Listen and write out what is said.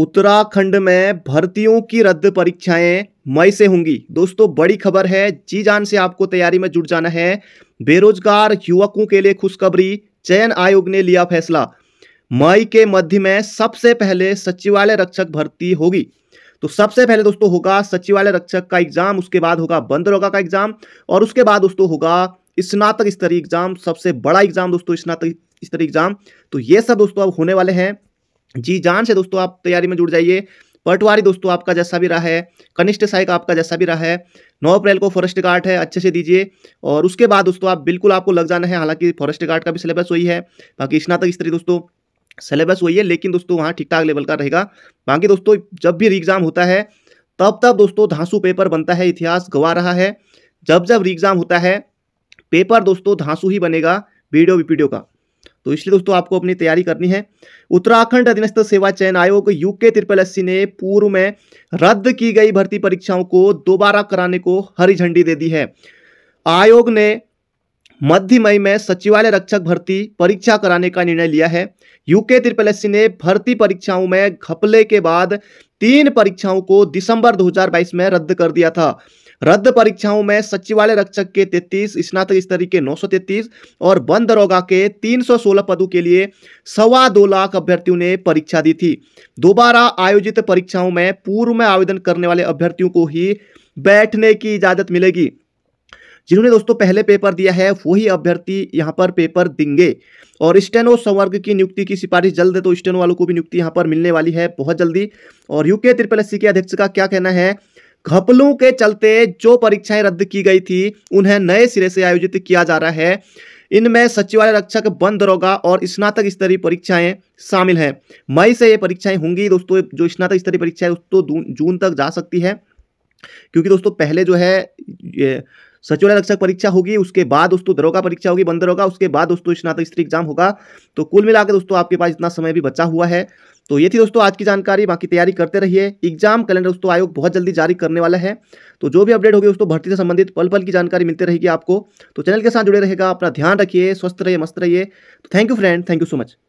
उत्तराखंड में भर्तियों की रद्द परीक्षाएं मई से होंगी दोस्तों बड़ी खबर है जी जान से आपको तैयारी में जुट जाना है बेरोजगार युवकों के लिए खुशखबरी चयन आयोग ने लिया फैसला मई के मध्य में सबसे पहले सचिवालय रक्षक भर्ती होगी तो सबसे पहले दोस्तों होगा सचिवालय रक्षक का एग्जाम उसके बाद होगा बंदरोगा का एग्जाम और उसके बाद दोस्तों होगा स्नातक स्तरीय एग्जाम सबसे बड़ा एग्जाम दोस्तों स्नातक स्तरीय एग्जाम तो ये सब दोस्तों अब होने वाले हैं जी जान से दोस्तों आप तैयारी में जुड़ जाइए पटवारी दोस्तों आपका जैसा भी रहा है कनिष्ठ सहायक आपका जैसा भी रहा है नौ अप्रैल को फॉरेस्ट गार्ड है अच्छे से दीजिए और उसके बाद दोस्तों आप बिल्कुल आपको लग जाना है हालांकि फॉरेस्ट गार्ड का भी सिलेबस वही है बाकी स्नातक स्त्री दोस्तों सिलेबस वही है लेकिन दोस्तों वहाँ ठीक ठाक लेवल का रहेगा बाकी दोस्तों जब भी एग्जाम होता है तब तब दोस्तों धांसू पेपर बनता है इतिहास गवा रहा है जब जब रीग्जाम होता है पेपर दोस्तों धांसू ही बनेगा वीडियो वीडियो का तो इसलिए दोस्तों आपको अपनी तैयारी करनी है उत्तराखंड अधीनस्थ सेवा चयन आयोग यू के त्रिपल एस ने पूर्व में रद्द की गई भर्ती परीक्षाओं को दोबारा कराने को हरी झंडी दे दी है आयोग ने मध्य मई में सचिवालय रक्षक भर्ती परीक्षा कराने का निर्णय लिया है यूके त्रिपल एस ने भर्ती परीक्षाओं में घपले के बाद तीन परीक्षाओं को दिसंबर 2022 में रद्द कर दिया था रद्द परीक्षाओं में सचिवालय रक्षक के 33 स्नातक स्तरीय के 933 और बंद दरोगा के 316 पदों के लिए सवा दो लाख अभ्यर्थियों ने परीक्षा दी थी दोबारा आयोजित परीक्षाओं में पूर्व में आवेदन करने वाले अभ्यर्थियों को ही बैठने की इजाजत मिलेगी जिन्होंने दोस्तों पहले पेपर दिया है वही अभ्यर्थी यहाँ पर पेपर देंगे और स्टेनो संवर्ग की नियुक्ति की सिफारिश जल्द है तो स्टेनो वालों को भी नियुक्ति यहाँ पर मिलने वाली है बहुत जल्दी और यूके त्रिपल एस के अध्यक्ष का क्या कहना है घपलों के चलते जो परीक्षाएं रद्द की गई थी उन्हें नए सिरे से आयोजित किया जा रहा है इनमें सचिवालय रक्षक बंद दरोगा और स्नातक स्तरीय परीक्षाएं शामिल हैं मई से ये परीक्षाएं होंगी दोस्तों जो स्नातक स्तरीय परीक्षा है दोस्तों जून तक जा सकती है क्योंकि दोस्तों पहले जो है ये सचिवालय रक्षक परीक्षा होगी उसके बाद दोस्तों दरोगा परीक्षा होगी बंदर होगा उसके बाद दोस्तों स्नातक स्त्री एग्जाम होगा तो कुल मिलाकर दोस्तों आपके पास इतना समय भी बचा हुआ है तो ये थी दोस्तों आज की जानकारी बाकी तैयारी करते रहिए एग्जाम कैलेंडर दोस्तों आयोग बहुत जल्दी जारी करने वाला है तो जो भी अपडेट होगी दोस्तों भर्ती से संबंधित पल पल की जानकारी मिलती रहेगी आपको तो चैनल के साथ जुड़े रहेगा अपना ध्यान रखिए स्वस्थ रहिए मस्त रहिए तो thank you friend thank you so much